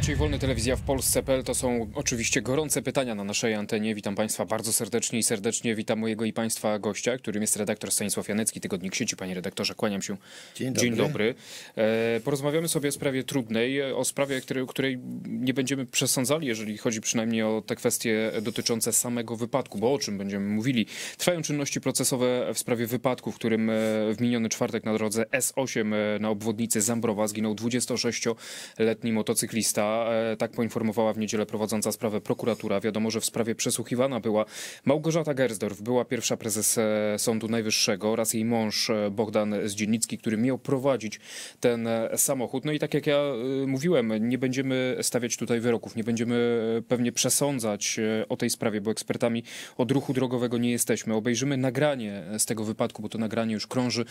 Maciej Wolny, Telewizja w Polsce.pl. To są oczywiście gorące pytania na naszej antenie. Witam Państwa bardzo serdecznie i serdecznie witam mojego i Państwa gościa, którym jest redaktor Stanisław Janecki, Tygodnik Sieci. Panie redaktorze, kłaniam się. Dzień dobry. Dzień dobry. E, porozmawiamy sobie o sprawie trudnej, o sprawie, której, której nie będziemy przesądzali, jeżeli chodzi przynajmniej o te kwestie dotyczące samego wypadku, bo o czym będziemy mówili. Trwają czynności procesowe w sprawie wypadku, w którym e, w miniony czwartek na drodze S8 e, na obwodnicy Zambrowa zginął 26-letni motocyklista. E, tak poinformowała w niedzielę prowadząca sprawę prokuratura. Wiadomo, że w sprawie przesłuchiwana była Małgorzata Gersdorf, była pierwsza prezes e, Sądu Najwyższego oraz jej mąż e, Bogdan Zdzienicki, który miał prowadzić ten samochód. No i tak jak ja mówiłem, nie będziemy stawiać tutaj wyroków, nie będziemy pewnie przesądzać o tej sprawie, bo ekspertami od ruchu drogowego nie jesteśmy. Obejrzymy nagranie z tego wypadku, bo to nagranie już krąży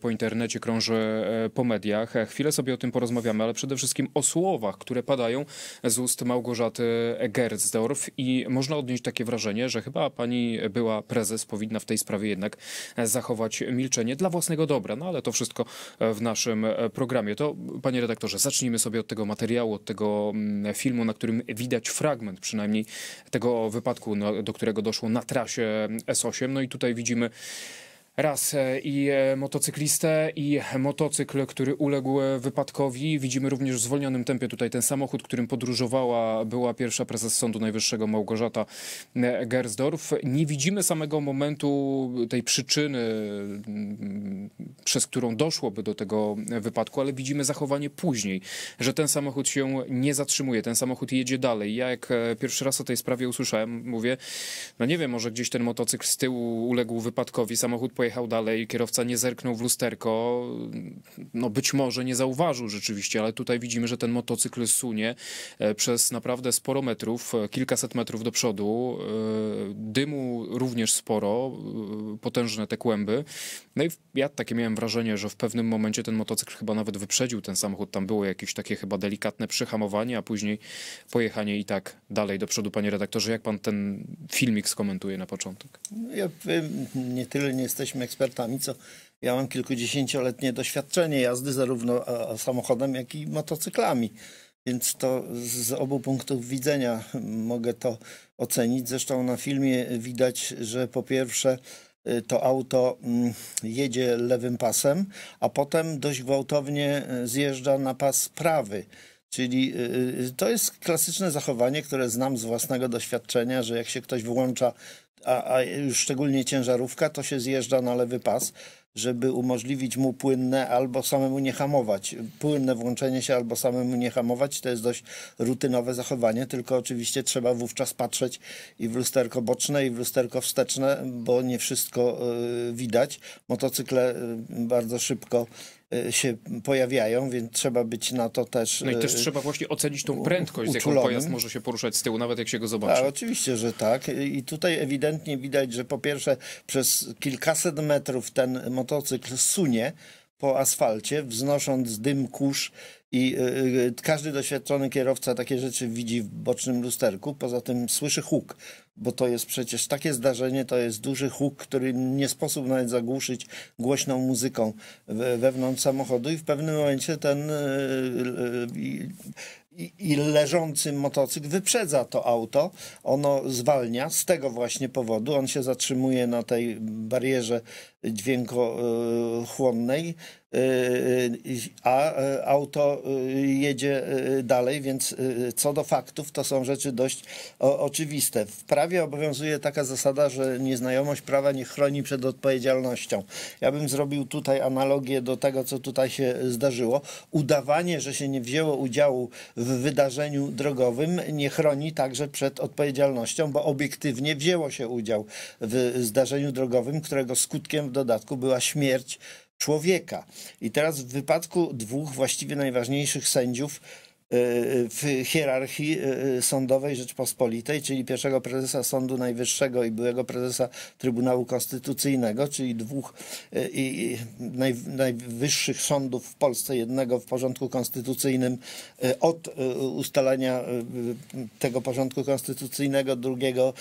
po internecie, krąży po mediach. Chwilę sobie o tym porozmawiamy, ale przede wszystkim o słowach, które padły padają z ust Małgorzaty Gersdorf i można odnieść takie wrażenie, że chyba pani była prezes powinna w tej sprawie jednak zachować milczenie dla własnego dobra. No ale to wszystko w naszym programie. To panie redaktorze, zacznijmy sobie od tego materiału, od tego mm, filmu, na którym widać fragment przynajmniej tego wypadku, no, do którego doszło na trasie S8. No i tutaj widzimy raz e, i e, motocyklistę, i motocykl, który uległ e, wypadkowi. Widzimy również w zwolnionym tempie tutaj ten samochód, którym podróżowała była pierwsza prezes Sądu Najwyższego Małgorzata Gersdorf. Nie widzimy samego momentu tej przyczyny, mm, przez którą doszłoby do tego wypadku, ale widzimy zachowanie później, że ten samochód się nie zatrzymuje, ten samochód jedzie dalej. Ja jak pierwszy raz o tej sprawie usłyszałem, mówię, no nie wiem, może gdzieś ten motocykl z tyłu uległ wypadkowi, samochód pojechał pojechał dalej, kierowca nie zerknął w lusterko, no być może nie zauważył rzeczywiście, ale tutaj widzimy, że ten motocykl sunie e, przez naprawdę sporo metrów, e, kilkaset metrów do przodu, e, dymu również sporo, potężne te kłęby. No i ja takie miałem wrażenie, że w pewnym momencie ten motocykl chyba nawet wyprzedził ten samochód, tam było jakieś takie chyba delikatne przyhamowanie, a później pojechanie i tak dalej do przodu. Panie redaktorze, jak pan ten filmik skomentuje na początek? No, ja nie tyle nie jesteśmy jesteśmy ekspertami, co ja mam kilkudziesięcioletnie doświadczenie jazdy zarówno samochodem, jak i motocyklami. Więc to z obu punktów widzenia mogę to ocenić. Zresztą na filmie widać, że po pierwsze y, to auto mm, jedzie lewym pasem, a potem dość gwałtownie y, zjeżdża na pas prawy. Czyli y, to jest klasyczne zachowanie, które znam z własnego doświadczenia, że jak się ktoś wyłącza a, a już szczególnie ciężarówka, to się zjeżdża na lewy pas, żeby umożliwić mu płynne albo samemu nie hamować. Płynne włączenie się albo samemu nie hamować to jest dość rutynowe zachowanie, tylko oczywiście trzeba wówczas patrzeć i w lusterko boczne, i w lusterko wsteczne, bo nie wszystko y, widać. Motocykle y, bardzo szybko E, się pojawiają, więc trzeba być na to też. No i też e, trzeba właśnie ocenić tą prędkość, uczulonym. z jaką pojazd może się poruszać z tyłu, nawet jak się go zobaczy. A, oczywiście, że tak. I tutaj ewidentnie widać, że po pierwsze przez kilkaset metrów ten motocykl sunie po asfalcie, wznosząc dym, kurz i e, każdy doświadczony kierowca takie rzeczy widzi w bocznym lusterku. Poza tym słyszy huk bo to jest przecież takie zdarzenie, to jest duży huk, który nie sposób nawet zagłuszyć głośną muzyką wewnątrz samochodu i w pewnym momencie ten e, e, i, leżący motocykl wyprzedza to auto, ono zwalnia z tego właśnie powodu, on się zatrzymuje na tej barierze dźwiękochłonnej, e, e, e, a auto jedzie dalej, więc co do faktów, to są rzeczy dość oczywiste. W prawie obowiązuje taka zasada, że nieznajomość prawa nie chroni przed odpowiedzialnością. Ja bym zrobił tutaj analogię do tego, co tutaj się zdarzyło. Udawanie, że się nie wzięło udziału w wydarzeniu drogowym, nie chroni także przed odpowiedzialnością, bo obiektywnie wzięło się udział w zdarzeniu drogowym, którego skutkiem w dodatku była śmierć człowieka. I teraz w wypadku dwóch właściwie najważniejszych sędziów E, w hierarchii e, e, sądowej Rzeczpospolitej, czyli pierwszego prezesa Sądu Najwyższego i byłego prezesa Trybunału Konstytucyjnego, czyli dwóch najwyższych sądów w Polsce, jednego w porządku konstytucyjnym od ustalania tego porządku konstytucyjnego, drugiego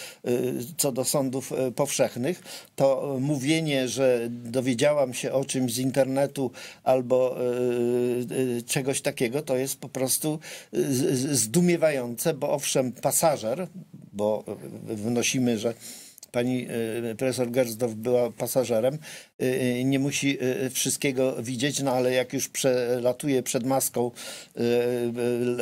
co do sądów powszechnych, to mówienie, że dowiedziałam się o czymś z internetu albo czegoś takiego, to jest po prostu zdumiewające, bo owszem, pasażer, bo wnosimy, że pani e, profesor Gersdorf była pasażerem, e, e, nie musi wszystkiego widzieć, no ale jak już przelatuje przed maską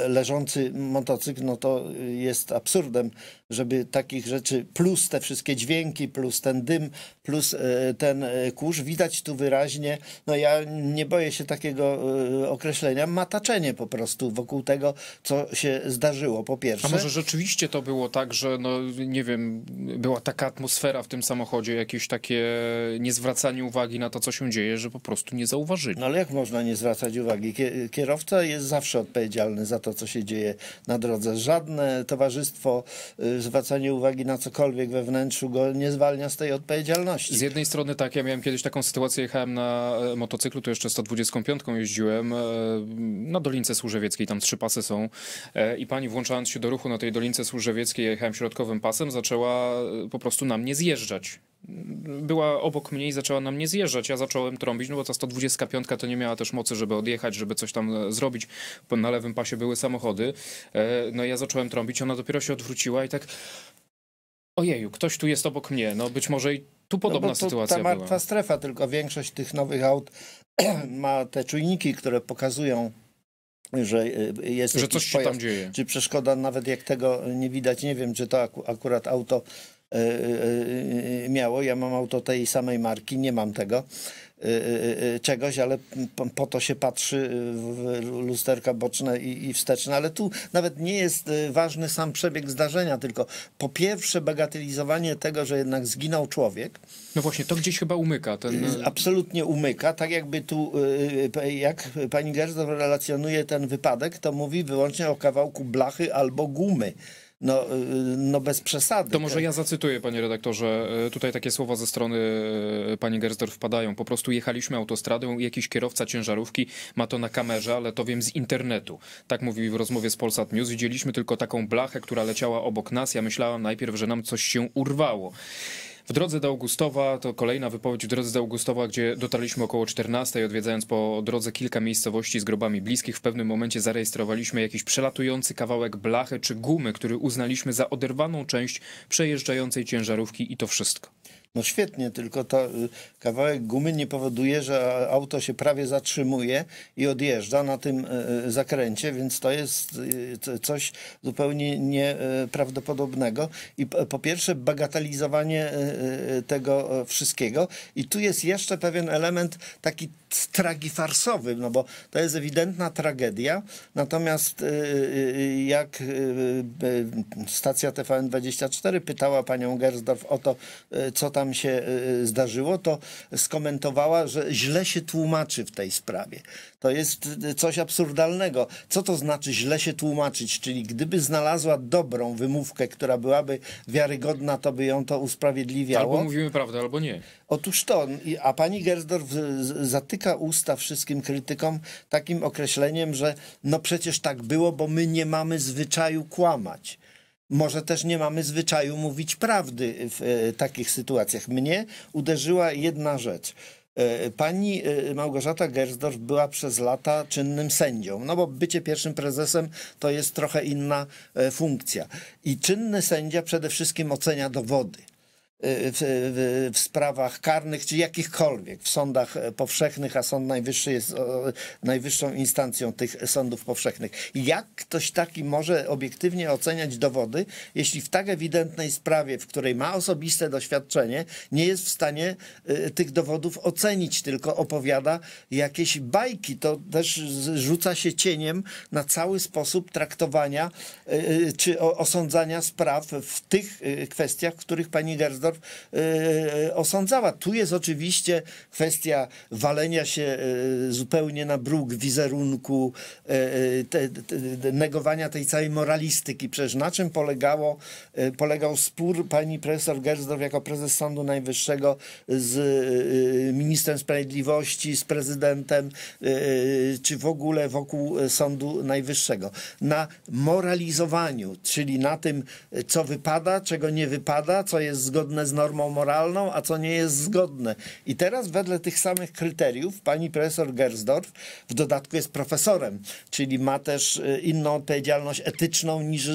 leżący motocykl, no to jest absurdem, żeby takich rzeczy, plus te wszystkie dźwięki, plus ten dym, plus ten kurz, widać tu wyraźnie, no ja nie boję się takiego określenia, mataczenie po prostu wokół tego, co się zdarzyło, po pierwsze. A może rzeczywiście to było tak, że no nie wiem, była taka atmosfera w tym samochodzie, jakieś takie niezwracanie uwagi na to, co się dzieje, że po prostu nie zauważyli. No ale jak można nie zwracać uwagi? Kierowca jest zawsze odpowiedzialny za to, co się dzieje na drodze. Żadne towarzystwo, y, zwracanie uwagi na cokolwiek we wnętrzu go nie zwalnia z tej odpowiedzialności. Z jednej strony tak, ja miałem kiedyś taką sytuację, jechałem na e, motocyklu, to jeszcze 125 jeździłem, e, na Dolince Służewieckiej, tam trzy pasy są e, i pani włączając się do ruchu na tej Dolince Służewieckiej, jechałem środkowym pasem, zaczęła po prostu na na mnie zjeżdżać. Była obok mnie i zaczęła na mnie zjeżdżać. Ja zacząłem trąbić, no bo ta 125 to nie miała też mocy, żeby odjechać, żeby coś tam e, zrobić. Na lewym pasie były samochody. E, no ja zacząłem trąbić, ona dopiero się odwróciła i tak ojeju, ktoś tu jest obok mnie, no być może i tu no podobna no sytuacja ta była. martwa strefa, tylko większość tych nowych aut ma te czujniki, które pokazują że e, jest że coś pojazd, się tam dzieje. Czy przeszkoda, nawet jak tego nie widać, nie wiem, czy to akurat auto E, e, e, miało. Ja mam auto tej samej marki, nie mam tego czegoś, ale po to się patrzy w lusterka boczne i, wsteczne, ale tu nawet nie jest ważny sam przebieg zdarzenia, tylko po pierwsze bagatelizowanie tego, że jednak zginął człowiek. No właśnie, to gdzieś chyba umyka. Ten... Absolutnie umyka, tak jakby tu, jak pani Gerzow relacjonuje ten wypadek, to mówi wyłącznie o kawałku blachy albo gumy no, y, no bez przesady. To może tak. ja zacytuję, panie redaktorze, y, tutaj takie słowa ze strony y, pani Gersdorf wpadają. Po prostu jechaliśmy autostradą i jakiś kierowca ciężarówki ma to na kamerze, ale to wiem z internetu. Tak mówił w rozmowie z Polsat News. Widzieliśmy tylko taką blachę, która leciała obok nas. Ja myślałam najpierw, że nam coś się urwało. W drodze do Augustowa to kolejna wypowiedź w drodze do Augustowa, gdzie dotarliśmy około 14, odwiedzając po drodze kilka miejscowości z grobami bliskich. W pewnym momencie zarejestrowaliśmy jakiś przelatujący kawałek blachy czy gumy, który uznaliśmy za oderwaną część przejeżdżającej ciężarówki i to wszystko. No świetnie, tylko to y, kawałek gumy nie powoduje, że auto się prawie zatrzymuje i odjeżdża na tym y, y, zakręcie, więc to jest coś zupełnie nieprawdopodobnego. I po pierwsze bagatelizowanie tego wszystkiego. I tu jest jeszcze pewien element taki tragifarsowy, no bo to jest ewidentna tragedia. Natomiast jak stacja TVN24 pytała panią Gersdorf o to, co tam tam się y, y, zdarzyło, to skomentowała, że źle się tłumaczy w tej sprawie. To jest y, coś absurdalnego. Co to znaczy źle się tłumaczyć? Czyli gdyby znalazła dobrą wymówkę, która byłaby wiarygodna, to by ją to usprawiedliwiało. Albo mówimy prawdę, albo nie. Otóż to, a pani Gersdorf zatyka usta wszystkim krytykom takim określeniem, że no przecież tak było, bo my nie mamy zwyczaju kłamać. Może też nie mamy zwyczaju mówić prawdy w e, takich sytuacjach. Mnie uderzyła jedna rzecz. E, pani e, Małgorzata Gersdorf była przez lata czynnym sędzią, no bo bycie pierwszym prezesem to jest trochę inna funkcja. I czynny sędzia przede wszystkim ocenia dowody. Y, w, w, sprawach karnych czy jakichkolwiek, w sądach e, powszechnych, a Sąd Najwyższy jest najwyższą instancją tych sądów powszechnych. Jak ktoś taki może obiektywnie oceniać dowody, jeśli w tak ewidentnej sprawie, w której ma osobiste doświadczenie, nie jest w stanie e, tych dowodów ocenić, tylko opowiada jakieś bajki? To też rzuca się cieniem na cały sposób traktowania e, czy osądzania spraw w tych kwestiach, w których pani Gerzdor E, e, osądzała. Tu jest oczywiście kwestia walenia się e, zupełnie na bruk wizerunku, te, te, negowania tej całej moralistyki. Przecież na czym polegało, polegał spór pani profesor Gerzdow jako prezes Sądu Najwyższego z ministrem sprawiedliwości, z prezydentem, czy w ogóle wokół Sądu Najwyższego. Na moralizowaniu, czyli na tym, co wypada, czego nie wypada, co jest zgodne zgodne z normą moralną, a co nie jest zgodne. I teraz wedle tych samych kryteriów pani profesor Gersdorf w dodatku jest profesorem, czyli ma też y, inną odpowiedzialność etyczną niż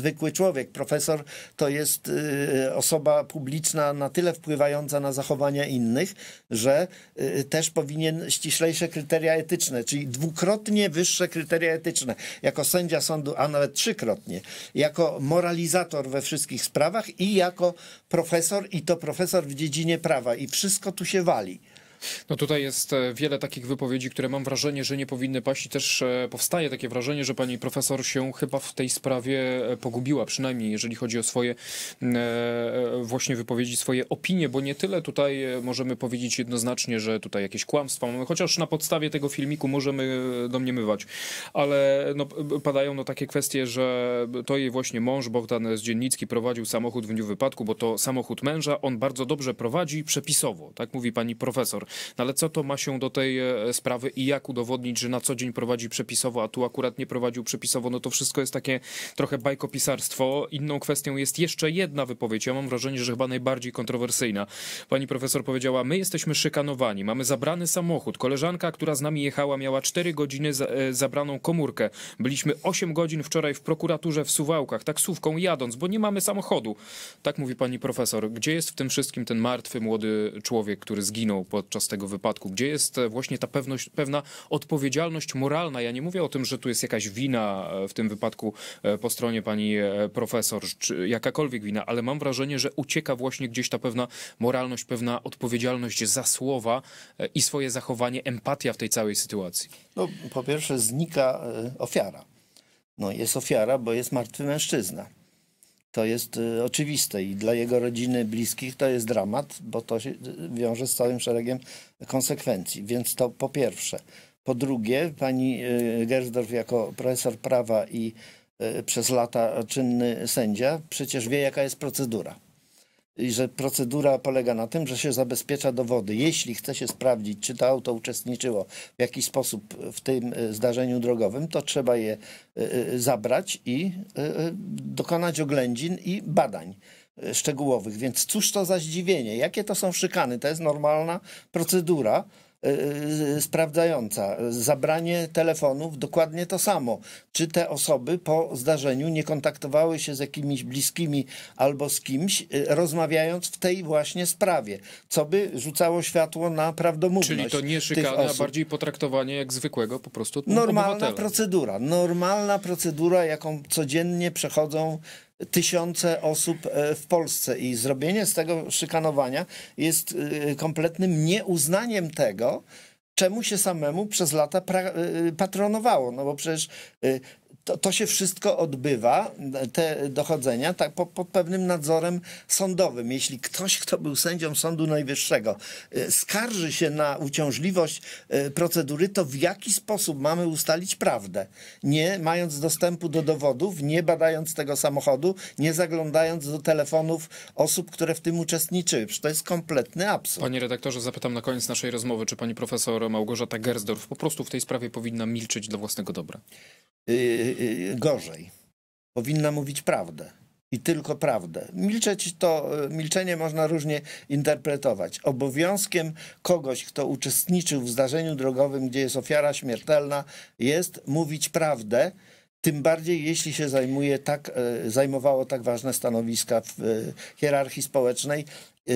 zwykły człowiek. Profesor to jest y, osoba publiczna na tyle wpływająca na zachowania innych, że y, też powinien ściślejsze kryteria etyczne, czyli dwukrotnie wyższe kryteria etyczne, jako sędzia sądu, a nawet trzykrotnie, jako moralizator we wszystkich sprawach i jako profesor profesor i to profesor w dziedzinie prawa i wszystko tu się wali. No tutaj jest e, wiele takich wypowiedzi, które mam wrażenie, że nie powinny paść i też e, powstaje takie wrażenie, że pani profesor się chyba w tej sprawie e, pogubiła, przynajmniej jeżeli chodzi o swoje właśnie wypowiedzi, swoje opinie, bo nie tyle tutaj możemy powiedzieć jednoznacznie, że tutaj jakieś kłamstwa mamy, chociaż na podstawie tego filmiku możemy domniemywać, ale no, padają no takie kwestie, że to jej właśnie mąż Bogdan Zdziennicki prowadził samochód w dniu wypadku, bo to samochód męża, on bardzo dobrze prowadzi przepisowo, tak mówi pani profesor. No ale co to ma się do tej e, sprawy i jak udowodnić, że na co dzień prowadzi przepisowo, a tu akurat nie prowadził przepisowo, no to wszystko jest takie trochę bajkopisarstwo. Inną kwestią jest jeszcze jedna wypowiedź. Ja mam wrażenie, że chyba najbardziej kontrowersyjna. Pani profesor powiedziała, my jesteśmy szykanowani, mamy zabrany samochód. Koleżanka, która z nami jechała, miała 4 godziny za, e, zabraną komórkę. Byliśmy 8 godzin wczoraj w prokuraturze w Suwałkach, taksówką jadąc, bo nie mamy samochodu. Tak mówi pani profesor. Gdzie jest w tym wszystkim ten martwy młody człowiek, który zginął podczas z tego wypadku? Gdzie jest e, właśnie ta pewność, pewna odpowiedzialność moralna? Ja nie mówię o tym, że tu jest jakaś wina e, w tym wypadku e, po stronie pani profesor, czy jakakolwiek wina, ale mam wrażenie, że ucieka właśnie gdzieś ta pewna moralność, pewna odpowiedzialność za słowa i swoje zachowanie, empatia w tej całej sytuacji. No, po pierwsze znika ofiara. No, jest ofiara, bo jest martwy mężczyzna. To jest y, oczywiste i dla jego rodziny bliskich to jest dramat, bo to się y, wiąże z całym szeregiem konsekwencji. Więc to po pierwsze. Po drugie, pani y, Gersdorf jako profesor prawa i przez lata czynny sędzia przecież wie, jaka jest procedura i że procedura polega na tym, że się zabezpiecza dowody. Jeśli chce się sprawdzić, czy to auto uczestniczyło w jakiś sposób w tym e, zdarzeniu drogowym, to trzeba je e, e, zabrać i dokonać oględzin i badań szczegółowych. Więc cóż to za zdziwienie? Jakie to są szykany? To jest normalna procedura. Y, y, sprawdzająca. Zabranie telefonów dokładnie to samo. Czy te osoby po zdarzeniu nie kontaktowały się z jakimiś bliskimi albo z kimś, y, rozmawiając w tej właśnie sprawie, co by rzucało światło na prawdomówność. Czyli to nie szykana, a bardziej potraktowanie jak zwykłego po prostu. Normalna obywatela. procedura, normalna procedura, jaką codziennie przechodzą tysiące osób e, w Polsce i zrobienie z tego szykanowania jest e, kompletnym nieuznaniem tego, czemu się samemu przez lata e, patronowało. No bo przecież to, to się wszystko odbywa, te dochodzenia, tak, pod, pod pewnym nadzorem sądowym. Jeśli ktoś, kto był sędzią Sądu Najwyższego, y, skarży się na uciążliwość y, procedury, to w jaki sposób mamy ustalić prawdę? Nie mając dostępu do dowodów, nie badając tego samochodu, nie zaglądając do telefonów osób, które w tym uczestniczyły. Przecież to jest kompletny absurd. Panie redaktorze, zapytam na koniec naszej rozmowy, czy pani profesor Małgorzata Gersdorf po prostu w tej sprawie powinna milczeć dla własnego dobra? Y, y, gorzej. Powinna mówić prawdę i tylko prawdę. Milczeć to, y, milczenie można różnie interpretować. Obowiązkiem kogoś, kto uczestniczył w zdarzeniu drogowym, gdzie jest ofiara śmiertelna, jest mówić prawdę tym bardziej, jeśli się zajmuje tak, e, zajmowało tak ważne stanowiska w e, hierarchii społecznej, e,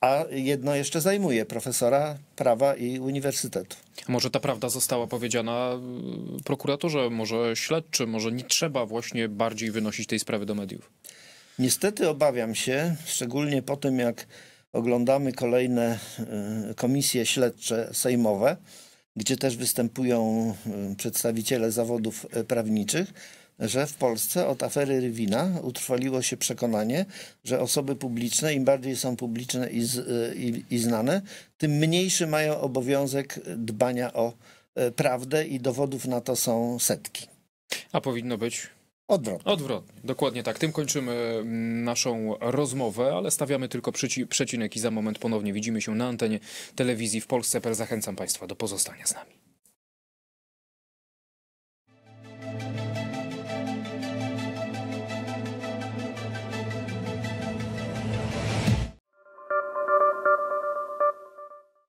a jedno jeszcze zajmuje profesora prawa i uniwersytetu. Może ta prawda została powiedziana prokuratorze, może śledczy, może nie trzeba właśnie bardziej wynosić tej sprawy do mediów. Niestety obawiam się, szczególnie po tym jak oglądamy kolejne komisje śledcze sejmowe, gdzie też występują y, przedstawiciele zawodów y, prawniczych, że w Polsce od afery Rywina utrwaliło się przekonanie, że osoby publiczne, im bardziej są publiczne i, z, y, i, i znane, tym mniejszy mają obowiązek dbania o prawdę i dowodów na to są setki. A powinno być? Odwrotnie. Odwrotnie, dokładnie tak. Tym kończymy mm, naszą rozmowę, ale stawiamy tylko przecinek i za moment ponownie widzimy się na antenie telewizji w Polsce. Zachęcam Państwa do pozostania z nami.